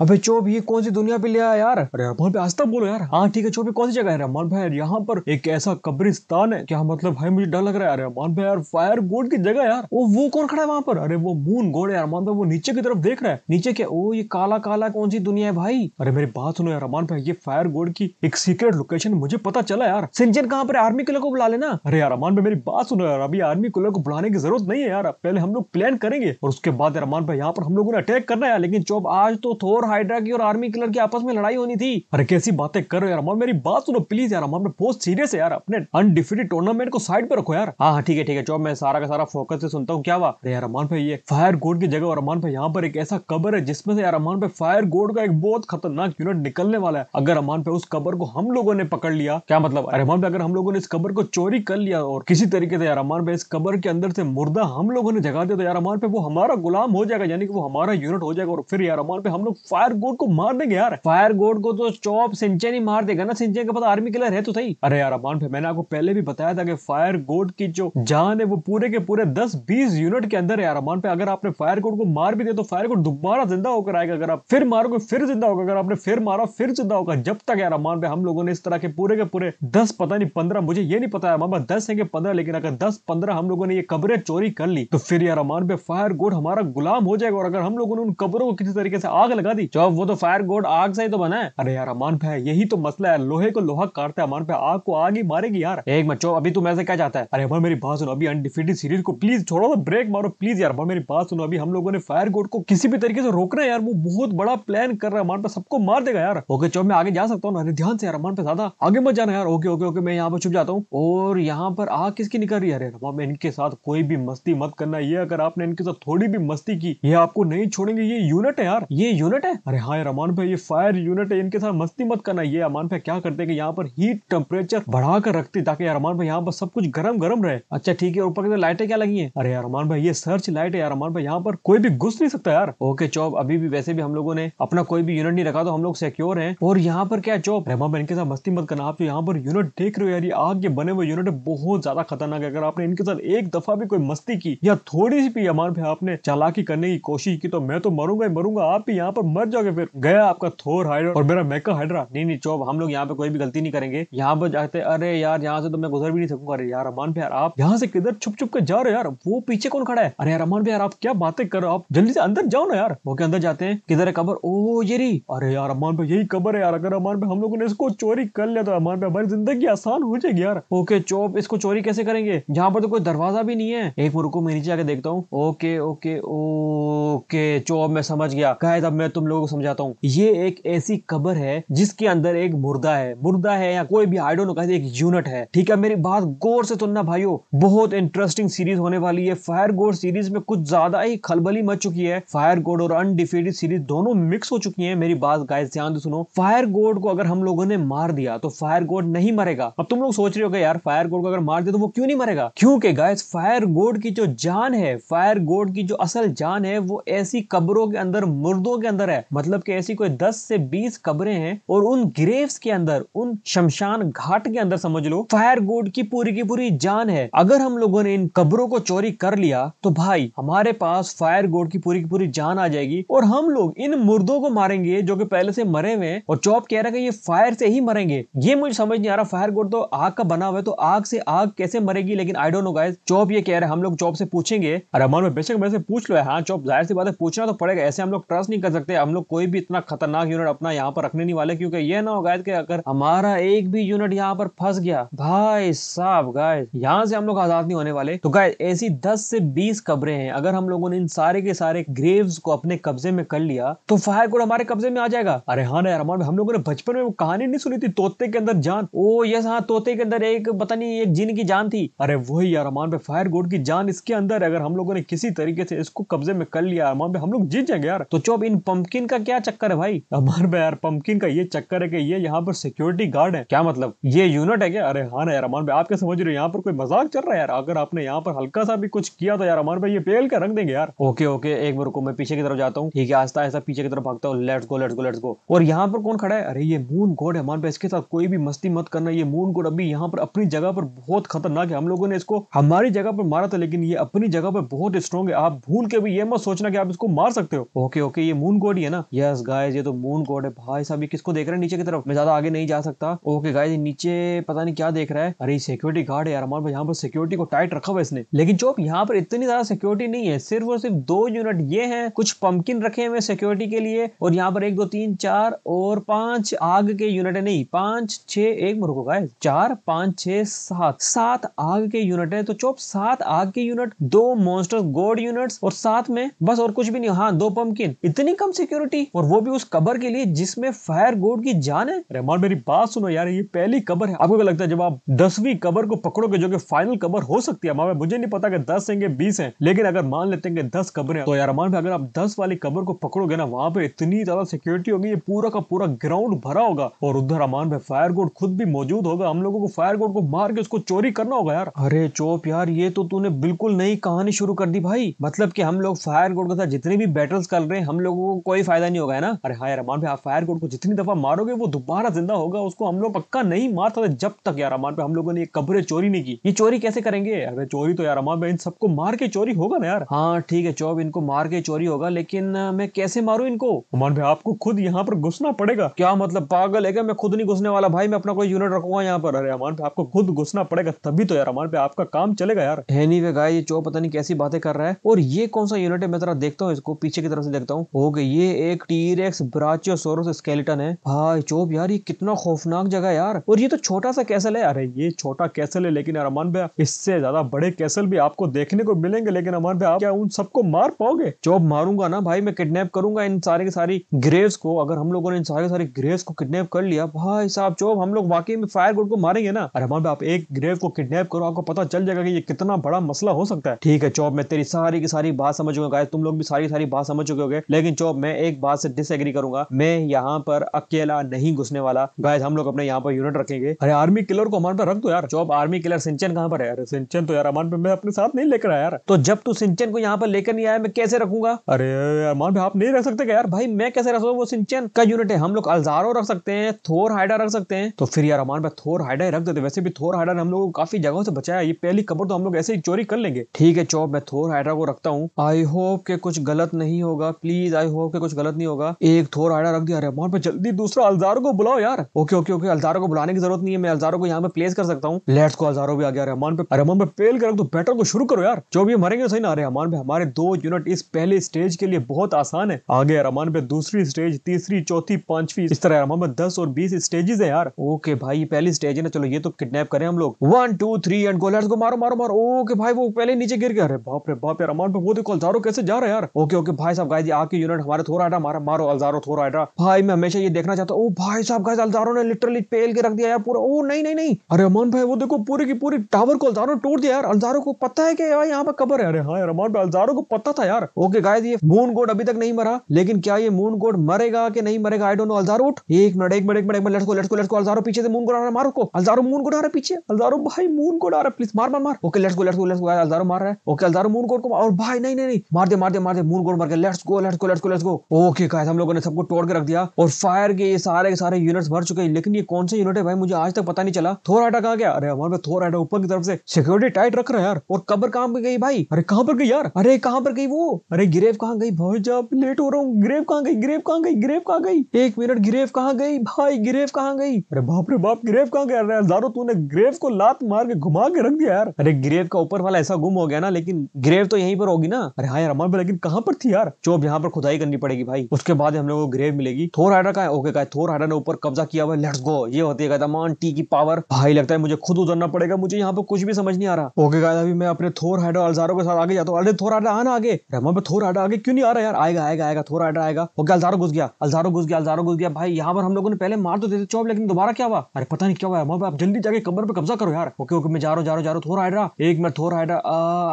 अबे चोप ये कौन सी दुनिया पे ले आया यार अरे रहमान पे आज तक बोलो यार हाँ ठीक है चोप ये कौन सी जगह है रहमान भाई यहाँ पर एक ऐसा कब्रिस्तान है क्या मतलब भाई मुझे डर लग रहा है अरे रहमान भाई यार फायर गोड की जगह यार वो वो कौन खड़ा है वहाँ पर अरे वो मून गोड है रहमान भाई वो नीचे की तरफ देख रहा है नीचे क्या ओ ये काला काला कौन सी दुनिया है भाई अरे मेरी बात सुनो यार रहमान भाई ये फायर गोड की एक सीक्रेट लोकेशन मुझे पता चला यार सिंचन कहाँ पर आर्मी किलो को बुला लेना अरे यार रहमान भाई मेरी बात सुनो यार अभी आर्मी किलो को बुलाने की जरूरत नहीं है यार पहले हम लोग प्लान करेंगे और उसके बाद रहमान भाई यहाँ पर हम लोगों ने अटैक करना है लेकिन चोप आज तो थोड़ा हाइड्रा की और आर्मी किलर की आपस में लड़ाई होनी थी अरे कैसी बातें कर रहे यार मेरी बात सुनो प्लीज यार अमर बहुत सीरियस है यार अपने अनडिफिटेड टूर्नामेंट को साइड पे रखो यार हाँ, हाँ ठीक है ठीक है चलो मैं सारा का सारा फोकस से सुनता हूँ क्या हुआ अरे यार अमान भाई ये फायर गोड की जगह और अमान भाई यहाँ पर एक ऐसा कबर है जिसमें से यार अमान भाई फायर गोड का एक बहुत खतरनाक यूनिट निकलने वाला है अगर अमान भाई उस कबर को हम लोगों ने पकड़ लिया क्या मतलब अरे अमान भाई अगर हम लोगों ने इस कबर को चोरी कर लिया और किसी तरीके से यार अमान भाई इस कबर के अंदर से मुर्दा हम लोगों ने जगा दिया तो यार अमान भाई वो हमारा गुलाम हो जाएगा यानी कि वो हमारा यूनिट हो जाएगा और फिर यार अमान भाई हम लोग फायर गोड को मार देंगे यार फायर गोड को तो चौप सिंचन ही मार देगा ना सिंचन के पास आर्मी किलर है तो सही अरे यार अमान भाई मैंने आपको पहले भी बताया था कि फायर गोड की जो जान है वो पूरे के पूरे दस बीस यूनिट के अंदर है अमान पे अगर आपने फायर गोड को मार भी दे तो फायर गोड दोबारा जिंदा होकर आएगा अगर आप फिर मारोगे फिर जिंदा होगा अगर आपने फिर मारा फिर जिंदा होगा जब तक यार अमान पे हम लोगों ने इस तरह के पूरे के पूरे दस पता नहीं पंद्रह मुझे ये नहीं पता है अमान दस है पंद्रह लेकिन अगर दस पंद्रह हम लोगों ने ये कब्रें चोरी कर ली तो फिर यार अमान भाई फायर गोड हमारा गुलाम हो जाएगा और अगर हम लोगों ने उन कब्रों को किसी तरीके से आग लगा दी चौब वो तो फायर गोड आग से ही तो बना है अरे यार अमान पे यही तो मसला है लोहे को लोहा काटते अमान पे आग को आग ही मारेगी यार एक मिनट चौब अभी तुम ऐसे क्या चाहता है अरे अमर मेरी बात सुनो अभी अनडिफिटेड सीरीज को प्लीज छोड़ो ब्रेक मारो प्लीज यार अमर मेरी बात सुनो अभी हम लोगों ने फायर गोड को किसी भी तरीके से रोकना है यार वो बहुत बड़ा प्लान कर रहा है अमान पे सबको मार देगा यार ओके चौब मैं आगे जा सकता हूँ अरे ध्यान से यार अमान पे ज्यादा आगे मत जाना यार ओके ओके ओके मैं यहाँ पर छुप जाता हूँ और यहाँ पर आग किसकी निकल रही है अरे रमाम इनके साथ कोई भी मस्ती मत करना ये अगर आपने इनके साथ थोड़ी भी मस्ती की ये आपको नहीं छोड़ेंगे ये यूनिट है यार ये यूनिट है अरे हाँ यार अमान भाई ये फायर यूनिट है इनके साथ मस्ती मत करना ये अमान भाई क्या करते हैं कि यहाँ पर हीट टेम्परेचर बढ़ा कर रखते ताकि यार अमान भाई यहाँ पर सब कुछ गर्म गर्म रहे अच्छा ठीक है ऊपर की लाइटें क्या लगी है अरे यार अमान भाई ये सर्च लाइट है यार अमान भाई यहाँ पर कोई भी घुस नहीं सकता यार ओके चौब अभी भी वैसे भी हम लोगों ने अपना कोई भी यूनिट नहीं रखा तो हम लोग सिक्योर है और यहाँ पर क्या चौब रहमान भाई इनके साथ मस्ती मत करना आप जो यहाँ पर यूनिट देख रहे हो यार आग के बने हुए यूनिट बहुत ज्यादा खतरनाक है अगर आपने इनके साथ एक दफा भी कोई मस्ती की या थोड़ी सी भी अमान भाई आपने चालाकी करने की कोशिश की तो मैं तो मरूंगा ही मरूंगा आप भी यहाँ पर मर बच जाओगे फिर गया आपका थोर हाइड्रा और मेरा मेका हाइड्रा नहीं नहीं चौब हम लोग यहाँ पे कोई भी गलती नहीं करेंगे यहाँ पर जाते अरे यार यहाँ से तो मैं गुजर भी नहीं सकूंगा अरे यार अमान प्यार आप यहाँ से किधर छुप छुप के जा रहे हो यार वो पीछे कौन खड़ा है अरे यार अमान प्यार आप क्या बातें कर रहे हो आप जल्दी से अंदर जाओ ना यार वो के अंदर जाते हैं किधर है कबर ओ ये रही अरे यार अमान पे यही कबर है यार अगर अमान पे हम लोगों ने इसको चोरी कर लिया तो अमान पे हमारी जिंदगी आसान हो जाएगी यार ओके चौब इसको चोरी कैसे करेंगे यहाँ पर तो कोई दरवाजा भी नहीं है एक मुर्को मैं नीचे आके देखता हूँ ओके ओके ओके चौब मैं समझ गया कहे तब मैं तुम लोगों को समझाता हूँ ये एक ऐसी कबर है जिसके अंदर एक मुर्दा है मुर्दा है या कोई भी आइडो डोंट एक यूनिट है ठीक है मेरी बात गौर से सुनना भाइयों बहुत इंटरेस्टिंग सीरीज होने वाली है फायर गोड सीरीज में कुछ ज्यादा ही खलबली मच चुकी है फायर गोड और अनडिफीडेड सीरीज दोनों मिक्स हो चुकी है मेरी बात गाइस ध्यान से सुनो फायर गोड को अगर हम लोगों ने मार दिया तो फायर गोड नहीं मरेगा अब तुम लोग सोच रहे हो यार फायर गोड को अगर मार दे तो वो क्यों नहीं मरेगा क्योंकि गाइस फायर गोड की जो जान है फायर गोड की जो असल जान है वो ऐसी कब्रों के अंदर मुर्दों के अंदर है है मतलब कि ऐसी कोई 10 से 20 कब्रें हैं और उन ग्रेव्स के अंदर उन शमशान घाट के अंदर समझ लो फायर गोड की पूरी की पूरी जान है अगर हम लोगों ने इन कब्रों को चोरी कर लिया तो भाई हमारे पास फायर गोड की पूरी की पूरी जान आ जाएगी और हम लोग इन मुर्दों को मारेंगे जो कि पहले से मरे हुए हैं और चौप कह रहा है ये फायर से ही मरेंगे ये मुझे समझ नहीं आ रहा फायर गोड तो आग का बना हुआ है तो आग से आग कैसे मरेगी लेकिन आई डोंट नो गाइस चौप ये कह रहे हैं हम लोग चौप से पूछेंगे अरे अमन में बेशक मेरे से पूछ लो हाँ चौप जाहिर सी बात है पूछना तो पड़ेगा ऐसे हम लोग ट्रस्ट नहीं कर सकते हम लोग कोई भी इतना खतरनाक यूनिट अपना यहाँ पर रखने नहीं वाले क्योंकि ये ना हो गाय कि अगर हमारा एक भी यूनिट यहाँ पर फंस गया भाई साहब गाय यहाँ से हम लोग आजाद नहीं होने वाले तो गाय ऐसी दस से बीस कब्रे हैं अगर हम लोगों ने इन सारे के सारे ग्रेव्स को अपने कब्जे में कर लिया तो फायर कोड हमारे कब्जे में आ जाएगा अरे हाँ ना यार हम लोगों ने बचपन में वो कहानी नहीं सुनी थी तोते के अंदर जान ओ यस हाँ तोते के अंदर एक पता नहीं एक जिन की जान थी अरे वही यार अमान भाई फायर गोड की जान इसके अंदर अगर हम लोगों ने किसी तरीके से इसको कब्जे में कर लिया अरमान भाई हम लोग जीत जाएंगे यार तो चुप इन पंपकिन पंपकिन का क्या चक्कर है भाई अमर में यार पंपकिन का ये चक्कर है कि ये यहाँ पर सिक्योरिटी गार्ड है क्या मतलब ये यूनिट है क्या अरे हाँ ना यार अमान भाई आप क्या समझ रहे हो यहाँ पर कोई मजाक चल रहा है यार अगर आपने यहाँ पर हल्का सा भी कुछ किया तो यार अमान भाई ये पेल के रख देंगे यार ओके ओके एक बार को मैं पीछे की तरफ जाता हूँ ठीक है आस्ता आस्ता पीछे की तरफ भागता हूँ let's go let's go let's go और यहाँ पर कौन खड़ा है अरे ये मून गोड है अमान भाई इसके साथ कोई भी मस्ती मत करना ये मून गोड अभी यहाँ पर अपनी जगह पर बहुत खतरनाक है हम लोगों ने इसको हमारी जगह पर मारा था लेकिन ये अपनी जगह पर बहुत स्ट्रॉन्ग है आप भूल के भी ये मत सोचना कि आप इसको मार सकते हो ओके ओके ये मून गोड ही है ना यस गाइस ये तो मून गॉड है भाई साहब ये किसको देख रहे हैं नीचे की तरफ मैं ज्यादा आगे नहीं जा सकता ओके गाइस नीचे पता नहीं क्या देख रहा है अरे सिक्योरिटी गार्ड यार हमारे यहाँ पर सिक्योरिटी को टाइट रखा हुआ इसने लेकिन चौप यहाँ पर इतनी ज्यादा सिक्योरिटी नहीं है सिर्फ और सिर्फ दो यूनिट ये है कुछ पंपकिन रखे हुए सिक्योरिटी के लिए और यहाँ पर एक दो तीन चार और पांच आग के यूनिट है नहीं पांच छह एक मुर्गो गाय चार पांच छह सात सात आग के यूनिट है तो चौप सात आग के यूनिट दो मॉन्स्टर गोड यूनिट और साथ में बस और कुछ भी नहीं हाँ दो पंपकिन इतनी कम सिक्योरिटी सिक्योरिटी और वो भी उस कबर के लिए जिसमें फायर गोड की जान है रहमान मेरी बात सुनो यार ये पहली कबर है आपको क्या लगता है जब आप दसवीं कबर को पकड़ोगे जो कि फाइनल कबर हो सकती है मुझे नहीं पता कि दस है बीस है लेकिन अगर मान लेते हैं दस कबरें तो यार मान अगर आप दस वाली कबर को पकड़ोगे ना वहाँ पे इतनी ज्यादा सिक्योरिटी होगी ये पूरा का पूरा ग्राउंड भरा होगा और उधर अमान भाई फायर गोड खुद भी मौजूद होगा हम लोगों को फायर गोड को मार के उसको चोरी करना होगा यार अरे चोप यार ये तो तूने बिल्कुल नई कहानी शुरू कर दी भाई मतलब की हम लोग फायर गोड के साथ जितने भी बैटल्स कर रहे हैं हम लोगों को कोई फायदा नहीं होगा है ना अरे हाँ यार अमान पे आप फायर कोड को जितनी दफा मारोगे वो दोबारा जिंदा होगा उसको हम लोग पक्का नहीं मार सकते जब तक यार अमान पे हम लोगों ने ये कब्रें चोरी नहीं की ये चोरी कैसे करेंगे अरे चोरी तो यार अमान पे इन सबको मार के चोरी होगा ना यार हाँ ठीक है चौब इनको मार के चोरी होगा लेकिन मैं कैसे मारू इनको अमान भाई आपको खुद यहाँ पर घुसना पड़ेगा क्या मतलब पागल है क्या मैं खुद नहीं घुसने वाला भाई मैं अपना कोई यूनिट रखूंगा यहाँ पर अरे अमान भाई आपको खुद घुसना पड़ेगा तभी तो यार अमान भाई आपका काम चलेगा यार एनी वे गाय ये चौब पता नहीं कैसी बातें कर रहा है और ये कौन सा यूनिट है मैं जरा देखता हूँ इसको पीछे की तरफ से देखता हूँ ओके ये एक टीरेक्स ब्राचियोसोरस स्केलेटन है भाई चोप यार ये कितना खौफनाक जगह यार और ये तो छोटा सा कैसल है अरे ये छोटा कैसल है लेकिन यार अरमान भाई इससे ज्यादा बड़े कैसल भी आपको देखने को मिलेंगे लेकिन अरमान भाई आप क्या उन सबको मार पाओगे चोप मारूंगा ना भाई मैं किडनेप करूंगा इन सारे के सारी ग्रेव्स को अगर हम लोगों ने इन सारे के सारी ग्रेव्स को किडनेप कर लिया भाई साहब चोप हम लोग वाकई में फायर गोड को मारेंगे ना अरे अरमान भाई आप एक ग्रेव को किडनेप करो आपको पता चल जाएगा कि ये कितना बड़ा मसला हो सकता है ठीक है चोप मैं तेरी सारी की सारी बात समझ चुका तुम लोग भी सारी सारी बात समझ चुके हो लेकिन चोप मैं एक बात से डिसएग्री करूंगा मैं यहाँ पर अकेला नहीं घुसने वाला गाय हम लोग अपने यहाँ पर यूनिट रखेंगे अरे आर्मी किलर को हमारे पर रख दो यार जॉब आर्मी किलर सिंचन कहाँ पर है अरे सिंचन तो यार अमान पे मैं अपने साथ नहीं लेकर आया यार तो जब तू सिंचन को यहाँ पर लेकर नहीं आया मैं कैसे रखूंगा अरे अमान भाई आप नहीं रख सकते यार भाई मैं कैसे रख वो सिंचन का यूनिट है हम लोग अलजारो रख सकते हैं थोर हाइडा रख सकते हैं तो फिर यार अमान भाई थोर हाइडा रख देते वैसे भी थोर हाइडा ने हम लोग को काफी जगहों से बचाया ये पहली खबर तो हम लोग ऐसे ही चोरी कर लेंगे ठीक है चौब मैं थोर हाइडा को रखता हूँ आई होप के कुछ गलत नहीं होगा प्लीज आई होप के कुछ गलत नहीं होगा एक थोर आयडा रख दिया अरे मोहन पे जल्दी दूसरा अलजारो को बुलाओ यार ओके ओके ओके अलजारो को बुलाने की जरूरत नहीं है मैं अलजारो को यहाँ पे प्लेस कर सकता हूँ लेट्स को अलजारो भी आ गया रहमान पे रहमान पे पेल कर रख दो बैटर को शुरू करो यार जो भी मरेंगे सही ना रहमान पे हमारे दो यूनिट इस पहले स्टेज के लिए बहुत आसान है आगे रहमान पे दूसरी स्टेज तीसरी चौथी पांचवी इस तरह रहमान पे दस और बीस स्टेजेस है यार ओके भाई पहली स्टेज है ना चलो ये तो किडनेप करें हम लोग वन टू थ्री एंड गोलर्स को मारो मारो मारो ओके भाई वो पहले नीचे गिर गया अरे बाप रे बाप यार रहमान पे वो देखो अलजारो कैसे जा रहा है यार ओके ओके भाई साहब गाय आके यूनिट हमारे थोड़ा थोराइडा मारा मारो अल्जारो थोराइडा भाई मैं हमेशा ये देखना चाहता हूँ भाई साहब गाइस अल्जारो ने लिटरली पेल के रख दिया यार पूरा ओ नहीं नहीं नहीं अरे अमान भाई वो देखो पूरी की पूरी टावर को अल्जारो तोड़ दिया यार अल्जारो को पता है कि यहाँ पर कबर है अरे हाँ यार अमान भाई अल्जारो को पता था यार ओके गाइस ये मून गोड अभी तक नहीं मरा लेकिन क्या ये मून गोड मरेगा कि नहीं मरेगा आई डोंट नो अल्जारो उठ एक मिनट एक मिनट एक minute let's go let's go let's go अल्जारो पीछे से मून गोड आ रहा है मारो को अल्जारो मून गोड आ रहा है पीछे अल्जारो भाई मून गोड आ रहा है प्लीज मार मार मार okay let's go let's go let's go अल्जारो मार रहा है ओके अल्जारो मून गोड को और भाई नहीं नहीं मार दे मार दे मार दे मून गोड मार के let's go let's go let's go let's go okay guys हम लोगों ने सबको तोड़ के रख दिया और फायर के ये सारे के सारे यूनिट्स भर चुके हैं लेकिन ये कौन से यूनिट है भाई मुझे आज तक पता नहीं चला थोर आटा कहाँ गया अरे हमारे थोर आटा ऊपर की तरफ से सिक्योरिटी टाइट रख रहा है यार और कबर कहाँ पे गई भाई अरे कहाँ पर गई यार अरे कहाँ पर गई वो अरे ग्रेव कहा गई भाई जब लेट हो रहा हूँ ग्रेव कहाँ गई ग्रेव कहाँ गई ग्रेव कहाँ गई एक मिनट ग्रेव कहाँ गई भाई ग्रेव कहाँ गई अरे बाप रे बाप ग्रेव कहाँ गया हजारों तूने ग्रेव को लात मार के घुमा के रख दिया यार अरे ग्रेव का ऊपर वाला ऐसा गुम हो गया ना लेकिन ग्रेव तो यहीं पर होगी ना अरे हाँ यार हमारे लेकिन कहाँ पर थी यार चोप यहाँ पर खुदाई करनी पड़ेगी जाएगी भाई उसके बाद हम लोग को ग्रेव मिलेगी थोर हाइडर का है ओके का है थोर हाइडर ने ऊपर कब्जा किया हुआ लेट्स गो ये होती है कहता मान टी की पावर भाई लगता है मुझे खुद उतरना पड़ेगा मुझे यहाँ पे कुछ भी समझ नहीं आ रहा ओके कहता अभी मैं अपने थोर हाइडर अलजारो के साथ आगे जाता हूँ अरे थोर हाइडर आना आगे रमन पे थोर हाइडर आगे क्यों नहीं आ रहा यार आएगा आएगा आएगा थोर हाइडर आएगा ओके अलजारो घुस गया अलजारो घुस गया अलजारो घुस गया भाई यहाँ पर हम लोगों ने पहले मार तो देते चौब लेकिन दोबारा क्या हुआ अरे पता नहीं क्या हुआ वहां पे आप जल्दी जाके कमर पे कब्जा करो यार ओके ओके मैं जा रहा हूँ जा रहा जा रहा थोर हाइड्रा एक मिनट Thor Hydra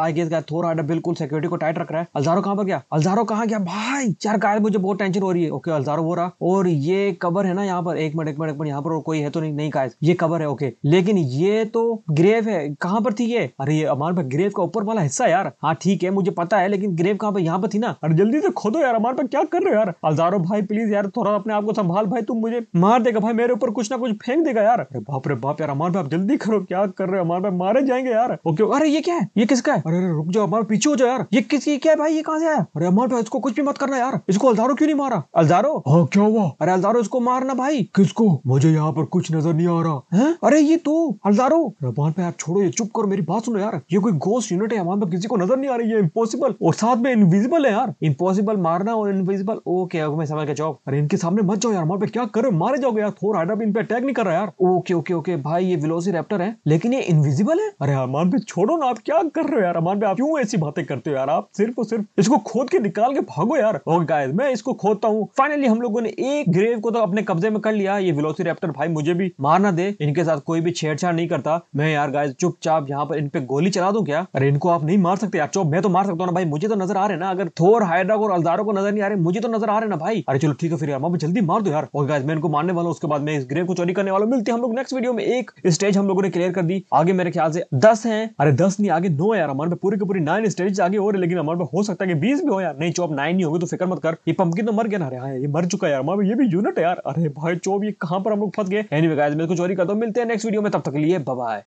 I guess Thor Hydra बिल्कुल सिक्योरिटी को टाइट रख रहा है अलजारो कहाँ पर गया अलजारो कहाँ गया भाई चार यार यार मुझे बहुत टेंशन हो रही है ओके अल्जारो हो रहा और ये कबर है ना यहाँ पर एक मिनट एक मिनट एक मिनट यहाँ पर और कोई है तो नहीं नहीं कायद ये कबर है ओके लेकिन ये तो ग्रेव है कहाँ पर थी ये अरे ये हमारे भाई ग्रेव का ऊपर वाला हिस्सा यार हाँ ठीक है मुझे पता है लेकिन ग्रेव कहाँ पर यहाँ पर थी ना अरे जल्दी से खोदो यार हमारे भाई क्या कर रहे हो यार अलजारो भाई प्लीज यार थोड़ा अपने आप को संभाल भाई तुम मुझे मार देगा भाई मेरे ऊपर कुछ ना कुछ फेंक देगा यार अरे बाप रे बाप यार भाई आप जल्दी करो क्या कर रहे हो हमारे भाई मारे जाएंगे यार ओके अरे ये क्या है ये किसका है अरे रुक जाओ हमारे पीछे हो जाओ यार ये किसकी क्या है भाई ये कहाँ से है अरे भाई इसको कुछ भी मत करना यार इसको उसको अलजारो क्यों नहीं मारा अलजारो हाँ क्या हुआ अरे अलजारो इसको मारना भाई किसको मुझे यहाँ पर कुछ नजर नहीं आ रहा है अरे ये तो अलजारो रबान पे यार छोड़ो ये चुप करो मेरी बात सुनो यार ये कोई गोस्ट यूनिट है वहाँ हमारे किसी को नजर नहीं आ रही है इम्पोसिबल और साथ में इनविजिबल है यार इम्पोसिबल मारना और इनविजिबल ओके मैं समझ के जाओ अरे इनके सामने मत जाओ यार वहाँ पे क्या करो मारे जाओगे यार थोर हाइड्रा भी इन पे अटैक नहीं कर रहा यार ओके ओके ओके भाई ये विलोसी विलोसिरेप्टर है लेकिन ये इनविजिबल है अरे अरमान पे छोड़ो ना आप क्या कर रहे हो यार अरमान पे आप क्यों ऐसी बातें करते हो यार आप सिर्फ और सिर्फ इसको खोद के निकाल के भागो यार ओके गाइस मैं इसको खोदता हूँ फाइनली हम लोगों ने एक ग्रेव को तो अपने कब्जे में कर लिया ये रेप्टर भाई मुझे भी मारना दे इनके साथ कोई भी छेड़छाड़ नहीं करता मैं यार गाय चुपचाप यहाँ पर इन पे गोली चला दो क्या अरे इनको आप नहीं मार सकते यार मैं तो मार सकता हूँ भाई मुझे तो नजर आ रहे ना अगर थोर हाइड्रा और अलदारो को नजर नहीं आ रहे मुझे तो नजर आ रहे ना भाई अरे चलो ठीक है फिर यार मैं जल्दी मार दो यार गाय मैं इनको मारने वाला उसके बाद मैं इस ग्रेव को चोरी करने वाला मिलती हम लोग नेक्स्ट वीडियो में एक स्टेज हम लोगों ने क्लियर कर दी आगे मेरे ख्याल से दस है अरे दस नहीं आगे नो यार हमारे पे पूरी की पूरी नाइन स्टेज आगे हो रही लेकिन हमारे पे हो सकता है कि बीस भी हो यार नहीं चौप नाइन ही होगी तो फिक्र मत कर ये पंपकिन तो मर गया ना अरे हाँ ये मर चुका यार माँ ये भी यूनिट है यार अरे भाई चोब ये कहां पर हम लोग फंस गए एनीवे गाइस मैं कुछ और ही करता हूं मिलते हैं नेक्स्ट वीडियो में तब तक के लिए बाय